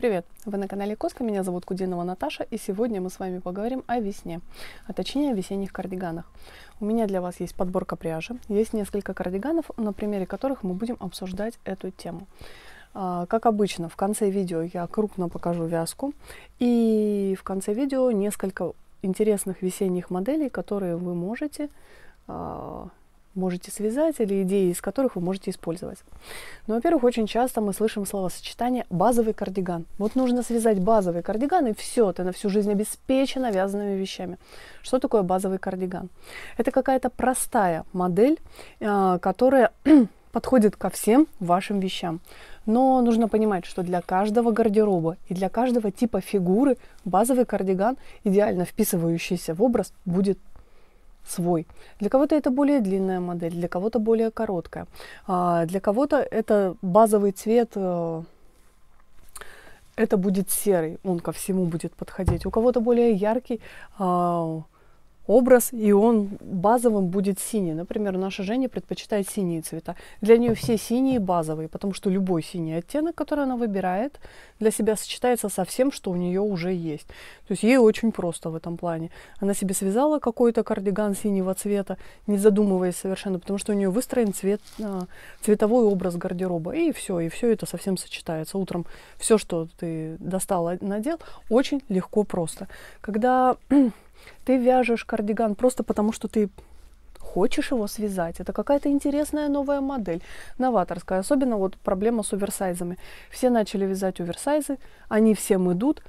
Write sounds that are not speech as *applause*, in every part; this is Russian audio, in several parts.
Привет! Вы на канале Коска, меня зовут Кудинова Наташа, и сегодня мы с вами поговорим о весне, а точнее о весенних кардиганах. У меня для вас есть подборка пряжи, есть несколько кардиганов, на примере которых мы будем обсуждать эту тему. А, как обычно, в конце видео я крупно покажу вязку, и в конце видео несколько интересных весенних моделей, которые вы можете а, можете связать или идеи, из которых вы можете использовать. Ну, во-первых, очень часто мы слышим словосочетание «базовый кардиган». Вот нужно связать базовый кардиган, и все, ты на всю жизнь обеспечена вязаными вещами. Что такое базовый кардиган? Это какая-то простая модель, э, которая *clears throat* подходит ко всем вашим вещам. Но нужно понимать, что для каждого гардероба и для каждого типа фигуры базовый кардиган, идеально вписывающийся в образ, будет свой. Для кого-то это более длинная модель, для кого-то более короткая. А, для кого-то это базовый цвет, э, это будет серый, он ко всему будет подходить. У кого-то более яркий, а, образ, и он базовым будет синий. Например, наша Женя предпочитает синие цвета. Для нее все синие базовые, потому что любой синий оттенок, который она выбирает, для себя сочетается со всем, что у нее уже есть. То есть ей очень просто в этом плане. Она себе связала какой-то кардиган синего цвета, не задумываясь совершенно, потому что у нее выстроен цвет, а, цветовой образ гардероба. И все, и все это совсем сочетается. Утром все, что ты достала, надел, очень легко, просто. Когда ты вяжешь кардиган просто потому, что ты хочешь его связать. Это какая-то интересная новая модель, новаторская. Особенно вот проблема с оверсайзами. Все начали вязать оверсайзы, они всем идут.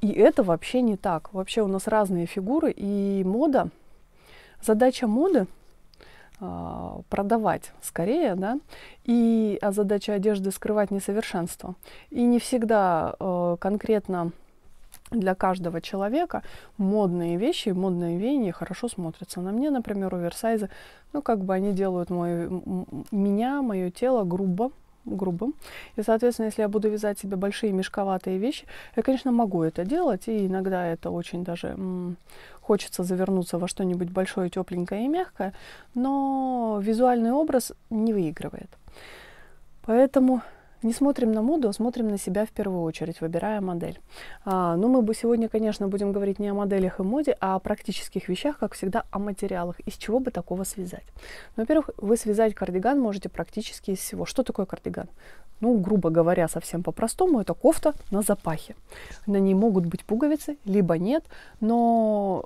И это вообще не так. Вообще у нас разные фигуры и мода. Задача моды а, продавать скорее, да, и а задача одежды скрывать несовершенство. И не всегда э, конкретно для каждого человека модные вещи и модные веяния хорошо смотрятся. На мне, например, оверсайзы, ну, как бы они делают мой, меня, мое тело грубо, грубым. И, соответственно, если я буду вязать себе большие мешковатые вещи, я, конечно, могу это делать, и иногда это очень даже хочется завернуться во что-нибудь большое, тепленькое и мягкое, но визуальный образ не выигрывает. Поэтому не смотрим на моду, а смотрим на себя в первую очередь, выбирая модель. А, но ну, мы бы сегодня, конечно, будем говорить не о моделях и моде, а о практических вещах, как всегда, о материалах. Из чего бы такого связать? Ну, во-первых, вы связать кардиган можете практически из всего. Что такое кардиган? Ну, грубо говоря, совсем по-простому, это кофта на запахе. На ней могут быть пуговицы, либо нет, но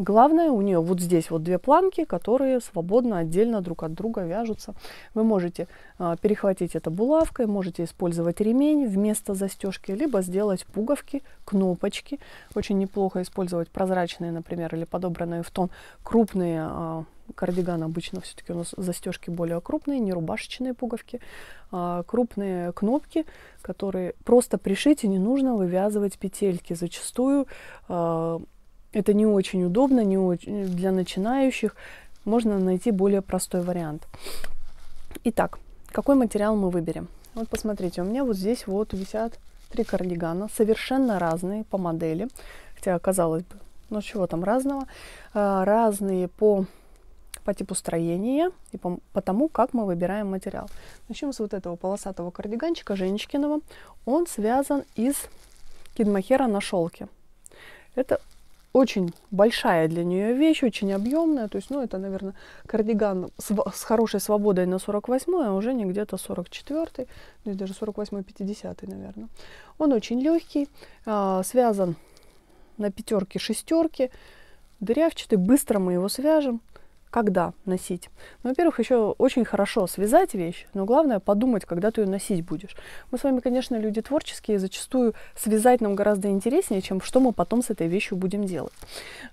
Главное, у нее вот здесь вот две планки, которые свободно отдельно друг от друга вяжутся. Вы можете э, перехватить это булавкой, можете использовать ремень вместо застежки, либо сделать пуговки, кнопочки. Очень неплохо использовать прозрачные, например, или подобранные в тон крупные э, кардиган обычно все-таки у нас застежки более крупные, не рубашечные пуговки, а крупные кнопки, которые просто пришить и не нужно вывязывать петельки. Зачастую а, это не очень удобно, не очень э, для начинающих. Можно найти более простой вариант. Итак, какой материал мы выберем? Вот посмотрите, у меня вот здесь вот висят три кардигана, совершенно разные по модели, хотя казалось бы, ну чего там разного, а, разные по по типу строения и по, по тому, как мы выбираем материал. Начнем с вот этого полосатого кардиганчика Женечкиного. Он связан из кидмахера на шелке. Это очень большая для нее вещь, очень объемная. То есть, ну, это, наверное, кардиган с, с хорошей свободой на 48, а уже не где-то 44, ну, даже 48, 50, наверное. Он очень легкий, а, связан на пятерке, шестерке, дырявчатый, быстро мы его свяжем когда носить. Ну, во-первых, еще очень хорошо связать вещь, но главное подумать, когда ты ее носить будешь. Мы с вами, конечно, люди творческие, зачастую связать нам гораздо интереснее, чем что мы потом с этой вещью будем делать.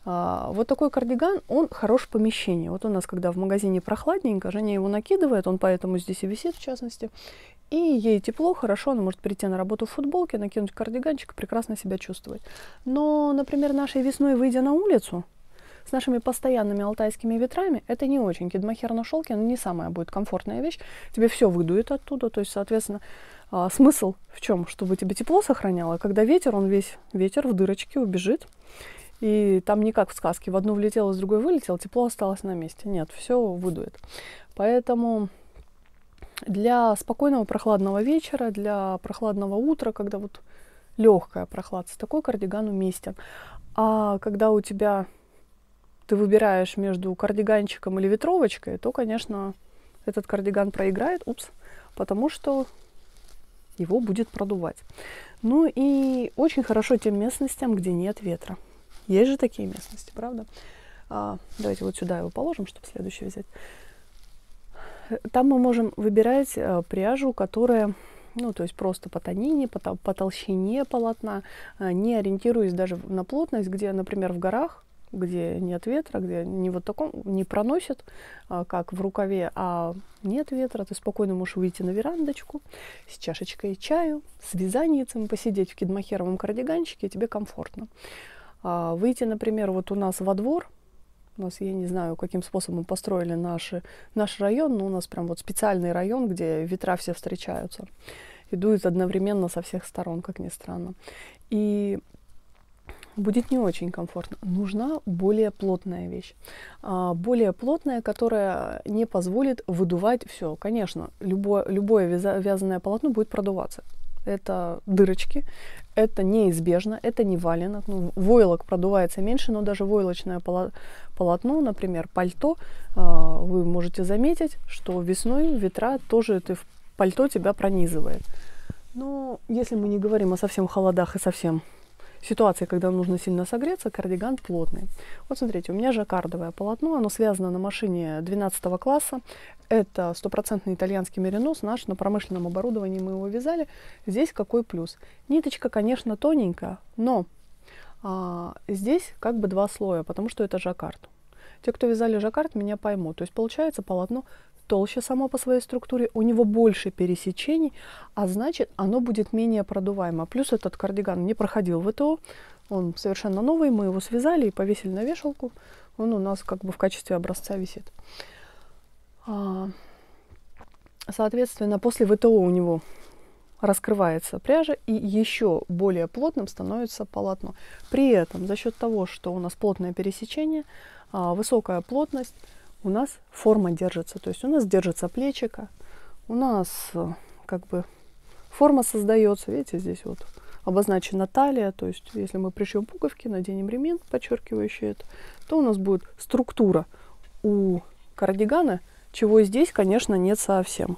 А, вот такой кардиган, он хорош в помещении. Вот у нас, когда в магазине прохладненько, Женя его накидывает, он поэтому здесь и висит, в частности, и ей тепло, хорошо, она может прийти на работу в футболке, накинуть кардиганчик, и прекрасно себя чувствовать. Но, например, нашей весной, выйдя на улицу, с нашими постоянными алтайскими ветрами это не очень. Кидмахер на шелке, ну, не самая будет комфортная вещь. Тебе все выдует оттуда, то есть, соответственно, а, смысл в чем? Чтобы тебе тепло сохраняло, а когда ветер, он весь ветер в дырочке убежит, и там не как в сказке, в одну влетело, с другой вылетел, тепло осталось на месте. Нет, все выдует. Поэтому для спокойного прохладного вечера, для прохладного утра, когда вот легкая прохладца, такой кардиган уместен. А когда у тебя ты выбираешь между кардиганчиком или ветровочкой, то, конечно, этот кардиган проиграет, упс, потому что его будет продувать. Ну и очень хорошо тем местностям, где нет ветра. Есть же такие местности, правда? А, давайте вот сюда его положим, чтобы следующий взять. Там мы можем выбирать а, пряжу, которая, ну, то есть просто по тонине, по, по толщине полотна, а, не ориентируясь даже на плотность, где, например, в горах где нет ветра, где не вот таком, не проносит, а, как в рукаве, а нет ветра, ты спокойно можешь выйти на верандочку с чашечкой чаю, с вязаницем, посидеть в кедмахеровом кардиганчике, и тебе комфортно. А, выйти, например, вот у нас во двор, у нас, я не знаю, каким способом построили наши, наш район, но у нас прям вот специальный район, где ветра все встречаются и дует одновременно со всех сторон, как ни странно. И будет не очень комфортно. Нужна более плотная вещь. А, более плотная, которая не позволит выдувать все. Конечно, любое, любое вязаное полотно будет продуваться. Это дырочки, это неизбежно, это не валенок. Ну, войлок продувается меньше, но даже войлочное полотно, например, пальто, а, вы можете заметить, что весной ветра тоже это в пальто тебя пронизывает. Но если мы не говорим о совсем холодах и совсем ситуации, когда нужно сильно согреться, кардиган плотный. Вот смотрите, у меня жаккардовое полотно, оно связано на машине 12 класса. Это стопроцентный итальянский меринос, наш на промышленном оборудовании мы его вязали. Здесь какой плюс? Ниточка, конечно, тоненькая, но а, здесь как бы два слоя, потому что это жаккард. Те, кто вязали жаккард, меня поймут. То есть получается полотно толще само по своей структуре, у него больше пересечений, а значит оно будет менее продуваемо. Плюс этот кардиган не проходил в ЭТО, он совершенно новый, мы его связали и повесили на вешалку. Он у нас как бы в качестве образца висит. А, соответственно, после ВТО у него раскрывается пряжа и еще более плотным становится полотно. При этом за счет того, что у нас плотное пересечение, а, высокая плотность, у нас форма держится. То есть у нас держится плечика, у нас э, как бы форма создается. Видите, здесь вот обозначена талия, то есть если мы пришьем пуговки, наденем ремень, подчеркивающий это, то у нас будет структура у кардигана, чего здесь, конечно, нет совсем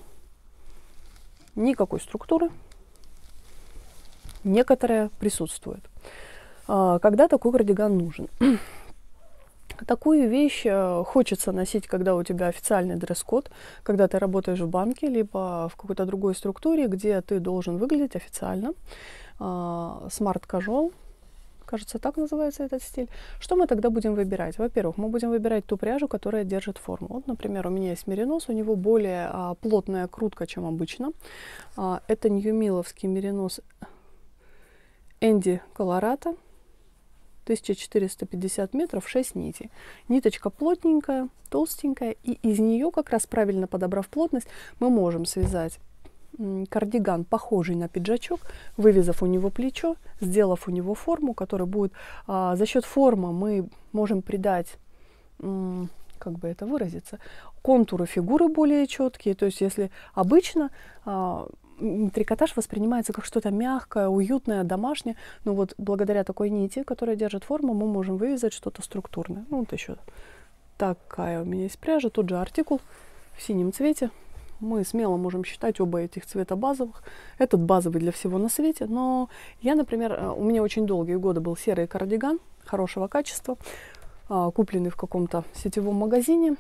никакой структуры. Некоторая присутствует. А, когда такой кардиган нужен? *clears throat* Такую вещь э, хочется носить, когда у тебя официальный дресс-код, когда ты работаешь в банке, либо в какой-то другой структуре, где ты должен выглядеть официально. А, Смарт-кожол, кажется, так называется этот стиль. Что мы тогда будем выбирать? Во-первых, мы будем выбирать ту пряжу, которая держит форму. Вот, например, у меня есть меринос, у него более а, плотная крутка, чем обычно. А, это ньюмиловский меринос Энди колората 1450 метров 6 нитей. Ниточка плотненькая, толстенькая, и из нее, как раз правильно подобрав плотность, мы можем связать кардиган, похожий на пиджачок, вывязав у него плечо, сделав у него форму, которая будет... А, за счет формы мы можем придать как бы это выразиться, контуры фигуры более четкие. То есть, если обычно а, трикотаж воспринимается как что-то мягкое, уютное, домашнее, но вот благодаря такой нити, которая держит форму, мы можем вывязать что-то структурное. Ну, вот еще такая у меня есть пряжа, тот же артикул в синем цвете мы смело можем считать оба этих цвета базовых. Этот базовый для всего на свете, но я, например, э, у меня очень долгие годы был серый кардиган хорошего качества, а, купленный в каком-то сетевом магазине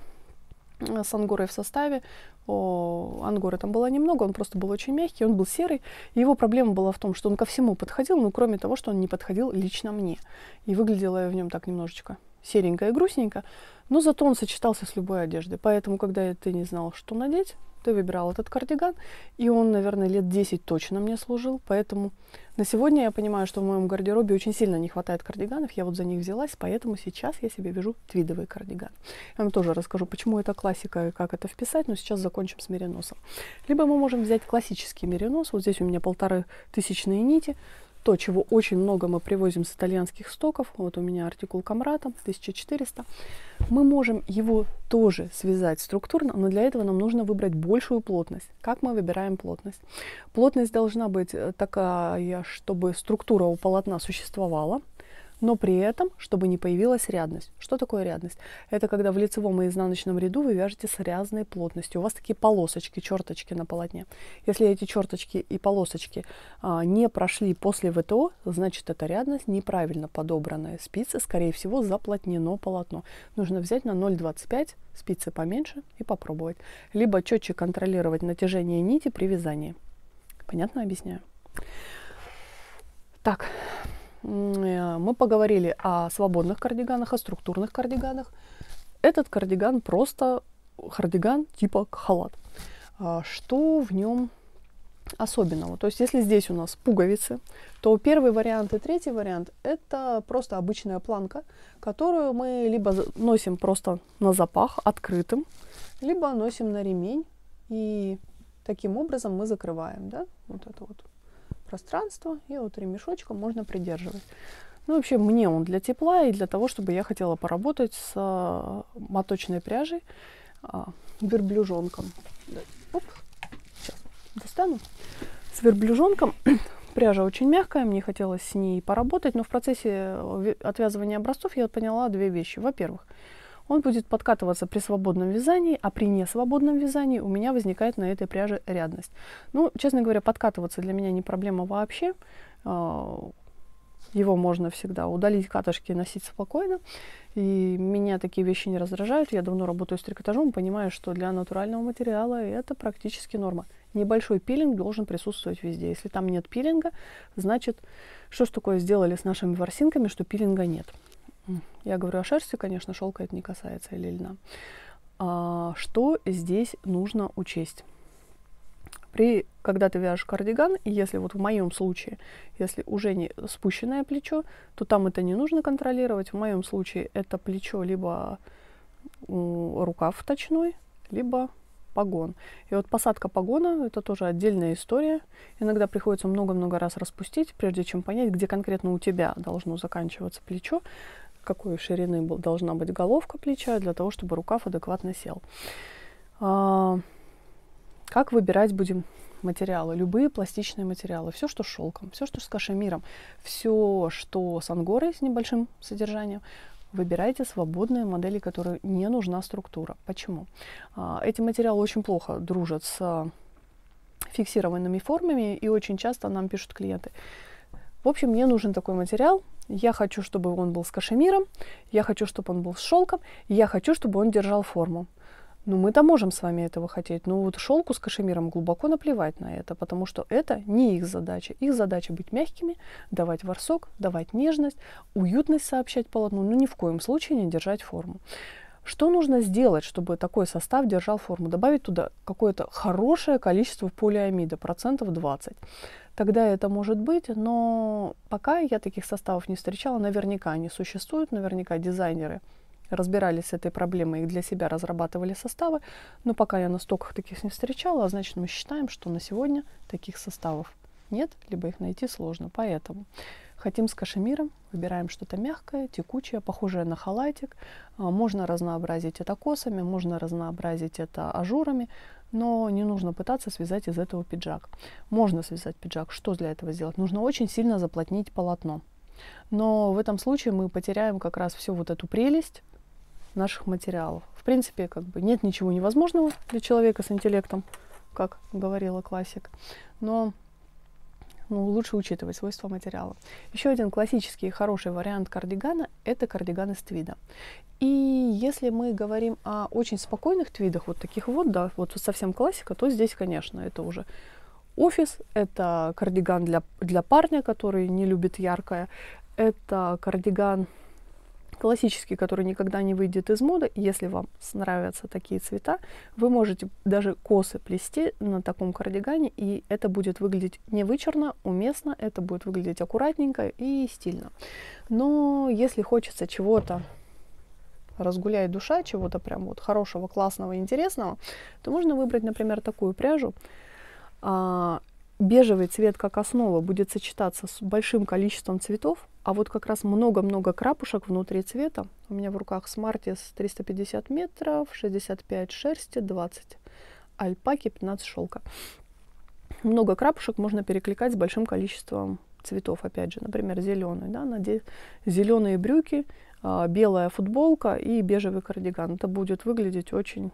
э, с ангорой в составе. О, ангоры там было немного, он просто был очень мягкий, он был серый. его проблема была в том, что он ко всему подходил, но ну, кроме того, что он не подходил лично мне. И выглядела я в нем так немножечко серенько и грустненько, но зато он сочетался с любой одеждой. Поэтому, когда ты не знал, что надеть, ты выбирал этот кардиган, и он, наверное, лет 10 точно мне служил. Поэтому на сегодня я понимаю, что в моем гардеробе очень сильно не хватает кардиганов, я вот за них взялась, поэтому сейчас я себе вяжу твидовый кардиган. Я вам тоже расскажу, почему это классика и как это вписать, но сейчас закончим с мериносом. Либо мы можем взять классический меринос, вот здесь у меня полторы тысячные нити, то, чего очень много мы привозим с итальянских стоков, вот у меня артикул Камрата 1400, мы можем его тоже связать структурно, но для этого нам нужно выбрать большую плотность. Как мы выбираем плотность? Плотность должна быть э, такая, чтобы структура у полотна существовала, но при этом, чтобы не появилась рядность. Что такое рядность? Это когда в лицевом и изнаночном ряду вы вяжете с рязной плотностью. У вас такие полосочки, черточки на полотне. Если эти черточки и полосочки а, не прошли после ВТО, значит эта рядность неправильно подобранная спицы, скорее всего заплотнено полотно. Нужно взять на 0,25 спицы поменьше и попробовать. Либо четче контролировать натяжение нити при вязании. Понятно объясняю? Так, Э, мы поговорили о свободных кардиганах, о структурных кардиганах. Этот кардиган просто кардиган типа халат. А, что в нем особенного? То есть если здесь у нас пуговицы, то первый вариант и третий вариант – это просто обычная планка, которую мы либо носим просто на запах открытым, либо носим на ремень, и таким образом мы закрываем да, вот это вот пространство, и вот ремешочком можно придерживать. Ну, вообще, мне он для тепла и для того, чтобы я хотела поработать с а, моточной пряжей, а, верблюжонком. Оп, сейчас достану. С верблюжонком *clears throat* пряжа очень мягкая, мне хотелось с ней поработать, но в процессе э, отвязывания образцов я поняла две вещи. Во-первых, он будет подкатываться при свободном вязании, а при несвободном вязании у меня возникает на этой пряже рядность. Ну, честно говоря, подкатываться для меня не проблема вообще. А, его можно всегда удалить, катышки носить спокойно. И меня такие вещи не раздражают. Я давно работаю с трикотажом, понимаю, что для натурального материала это практически норма. Небольшой пилинг должен присутствовать везде. Если там нет пилинга, значит, что ж такое сделали с нашими ворсинками, что пилинга нет. Я говорю о шерсти, конечно, шелка это не касается или льна. А, что здесь нужно учесть? При, когда ты вяжешь кардиган, и если вот в моем случае, если уже не спущенное плечо, то там это не нужно контролировать. В моем случае это плечо либо рукав точной, либо погон. И вот посадка погона – это тоже отдельная история. Иногда приходится много-много раз распустить, прежде чем понять, где конкретно у тебя должно заканчиваться плечо какой ширины должна быть головка плеча для того, чтобы рукав адекватно сел. А, как выбирать будем материалы? Любые пластичные материалы. Все, что с шелком, все, что с кашемиром, все, что с ангорой с небольшим содержанием, Выбирайте свободные модели, которые не нужна структура. Почему? А, эти материалы очень плохо дружат с фиксированными формами, и очень часто нам пишут клиенты, в общем, мне нужен такой материал. Я хочу, чтобы он был с кашемиром, я хочу, чтобы он был с шелком, я хочу, чтобы он держал форму. Ну, мы-то можем с вами этого хотеть, но вот шелку с кашемиром глубоко наплевать на это, потому что это не их задача. Их задача быть мягкими, давать ворсок, давать нежность, уютность сообщать полотну, но ну, ни в коем случае не держать форму. Что нужно сделать, чтобы такой состав держал форму? Добавить туда какое-то хорошее количество полиамида, процентов 20. Тогда это может быть, но пока я таких составов не встречала, наверняка они существуют, наверняка дизайнеры разбирались с этой проблемой и для себя разрабатывали составы, но пока я на стоках таких не встречала, а значит мы считаем, что на сегодня таких составов нет, либо их найти сложно. Поэтому Хотим с кашемиром, выбираем что-то мягкое, текучее, похожее на халатик. А, можно разнообразить это косами, можно разнообразить это ажурами, но не нужно пытаться связать из этого пиджак. Можно связать пиджак. Что для этого сделать? Нужно очень сильно заплотнить полотно. Но в этом случае мы потеряем как раз всю вот эту прелесть наших материалов. В принципе, как бы нет ничего невозможного для человека с интеллектом, как говорила классик. Но ну, лучше учитывать свойства материала. Еще один классический и хороший вариант кардигана – это кардиган из твида. И если мы говорим о очень спокойных твидах, вот таких вот, да, вот совсем классика, то здесь, конечно, это уже офис, это кардиган для, для парня, который не любит яркое, это кардиган классический, который никогда не выйдет из моды. Если вам нравятся такие цвета, вы можете даже косы плести на таком кардигане, и это будет выглядеть не вычурно, уместно, это будет выглядеть аккуратненько и стильно. Но если хочется чего-то разгуляй душа, чего-то прям вот хорошего, классного, интересного, то можно выбрать, например, такую пряжу. А, бежевый цвет как основа будет сочетаться с большим количеством цветов, а вот как раз много-много крапушек внутри цвета. У меня в руках смартис 350 метров, 65 шерсти, 20 альпаки, 15 шелка. Много крапушек можно перекликать с большим количеством цветов, опять же, например, зеленый, да, наде... зеленые брюки, а, белая футболка и бежевый кардиган. Это будет выглядеть очень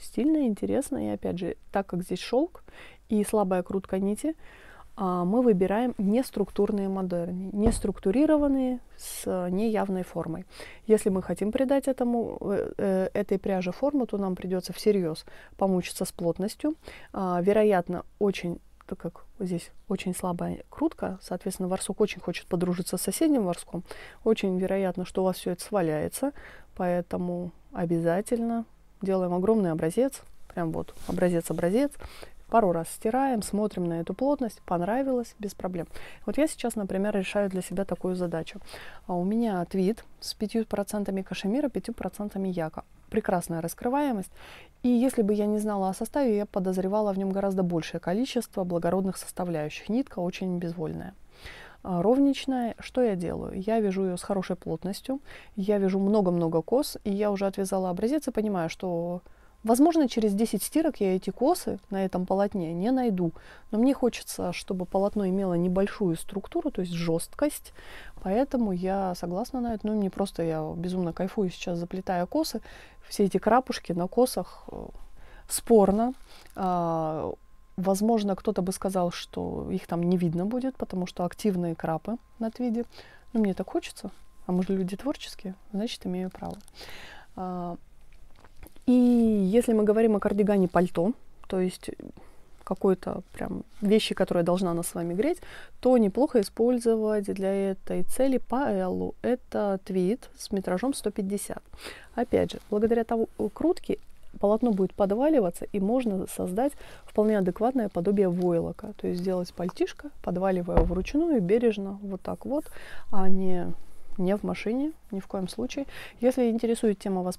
стильно, интересно. И опять же, так как здесь шелк, и слабая крутка нити, а, мы выбираем неструктурные модели, неструктурированные с неявной формой. Если мы хотим придать этому, э, э, этой пряже форму, то нам придется всерьез помучиться с плотностью. А, вероятно, очень так как здесь очень слабая крутка, соответственно, ворсок очень хочет подружиться с соседним ворском, очень вероятно, что у вас все это сваляется, поэтому обязательно делаем огромный образец, прям вот образец-образец, Пару раз стираем, смотрим на эту плотность, понравилось, без проблем. Вот я сейчас, например, решаю для себя такую задачу. А, у меня твит с 5% кашемира, 5% яка. Прекрасная раскрываемость. И если бы я не знала о составе, я подозревала в нем гораздо большее количество благородных составляющих. Нитка очень безвольная а, ровничная. Что я делаю? Я вяжу ее с хорошей плотностью, я вяжу много-много кос, и я уже отвязала образец и понимаю, что Возможно, через 10 стирок я эти косы на этом полотне не найду, но мне хочется, чтобы полотно имело небольшую структуру, то есть жесткость, поэтому я согласна на это. Ну, мне просто, я безумно кайфую сейчас, заплетая косы, все эти крапушки на косах э, спорно. А, возможно, кто-то бы сказал, что их там не видно будет, потому что активные крапы на твиде. Но ну, мне так хочется. А мы же люди творческие, значит, имею право. А, и если мы говорим о кардигане пальто, то есть э, какой-то прям вещи, которая должна нас с вами греть, то неплохо использовать для этой цели паэлу. Это твит с метражом 150. Опять же, благодаря тому э, крутке полотно будет подваливаться, и можно создать вполне адекватное подобие войлока. То есть сделать пальтишко, подваливая его вручную, бережно, вот так вот, а не не в машине, ни в коем случае. Если интересует тема вас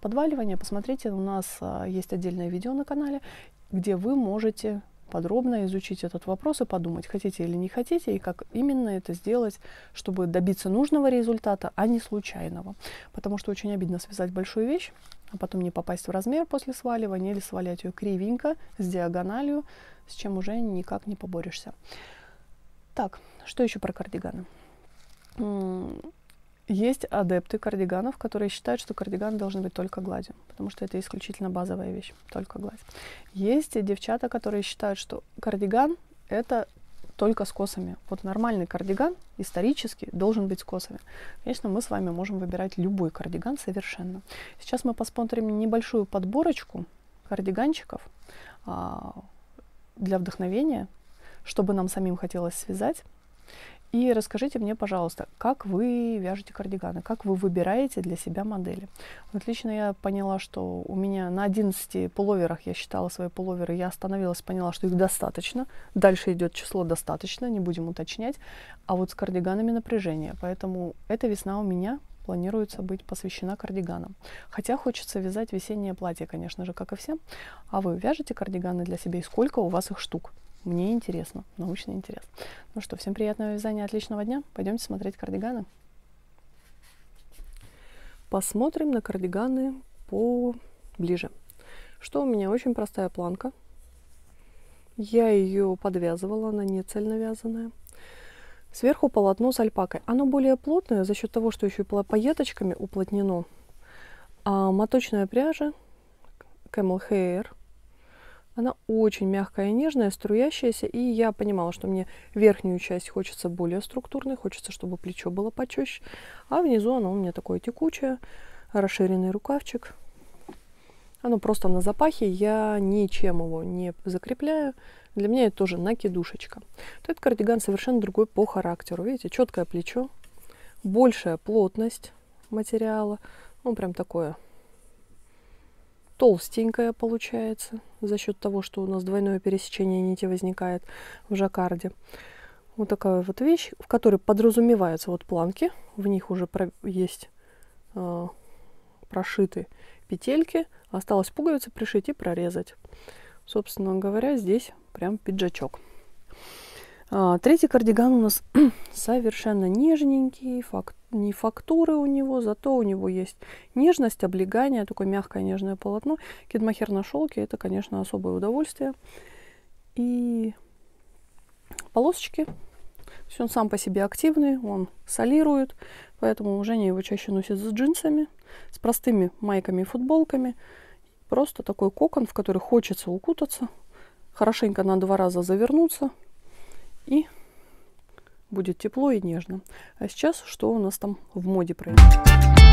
посмотрите, у нас а, есть отдельное видео на канале, где вы можете подробно изучить этот вопрос и подумать, хотите или не хотите, и как именно это сделать, чтобы добиться нужного результата, а не случайного. Потому что очень обидно связать большую вещь, а потом не попасть в размер после сваливания или свалять ее кривенько, с диагональю, с чем уже никак не поборешься. Так, что еще про кардиганы? Есть адепты кардиганов, которые считают, что кардиганы должны быть только гладью, потому что это исключительно базовая вещь, только гладь. Есть девчата, которые считают, что кардиган — это только с косами. Вот нормальный кардиган исторически должен быть с косами. Конечно, мы с вами можем выбирать любой кардиган совершенно. Сейчас мы поспонсорим небольшую подборочку кардиганчиков а, для вдохновения, чтобы нам самим хотелось связать и расскажите мне, пожалуйста, как вы вяжете кардиганы, как вы выбираете для себя модели. Вот лично я поняла, что у меня на 11 пуловерах, я считала свои пуловеры, я остановилась, поняла, что их достаточно. Дальше идет число достаточно, не будем уточнять. А вот с кардиганами напряжение, поэтому эта весна у меня планируется быть посвящена кардиганам. Хотя хочется вязать весеннее платье, конечно же, как и всем. А вы вяжете кардиганы для себя и сколько у вас их штук? Мне интересно, научный интерес. Ну что, всем приятного вязания, отличного дня. Пойдемте смотреть кардиганы. Посмотрим на кардиганы поближе. Что у меня? Очень простая планка. Я ее подвязывала, она не цельновязанная. Сверху полотно с альпакой. Оно более плотное за счет того, что еще и пайеточками уплотнено. А моточная пряжа Camel Hair – она очень мягкая и нежная, струящаяся, и я понимала, что мне верхнюю часть хочется более структурной, хочется, чтобы плечо было почаще, а внизу оно у меня такое текучее, расширенный рукавчик. Оно просто на запахе, я ничем его не закрепляю. Для меня это тоже накидушечка. Вот этот кардиган совершенно другой по характеру. Видите, четкое плечо, большая плотность материала. ну прям такое толстенькая получается за счет того, что у нас двойное пересечение нити возникает в жаккарде. Вот такая вот вещь, в которой подразумеваются вот планки, в них уже есть э, прошиты петельки, осталось пуговицы пришить и прорезать. Собственно говоря, здесь прям пиджачок. А, третий кардиган у нас *clears throat* совершенно нежненький, факт не фактуры у него, зато у него есть нежность, облегание, такое мягкое нежное полотно. Кедмахер на шелке – это, конечно, особое удовольствие. И полосочки. То есть он сам по себе активный, он солирует, поэтому Женя его чаще носит с джинсами, с простыми майками и футболками. Просто такой кокон, в который хочется укутаться, хорошенько на два раза завернуться и будет тепло и нежно. А сейчас что у нас там в моде происходит?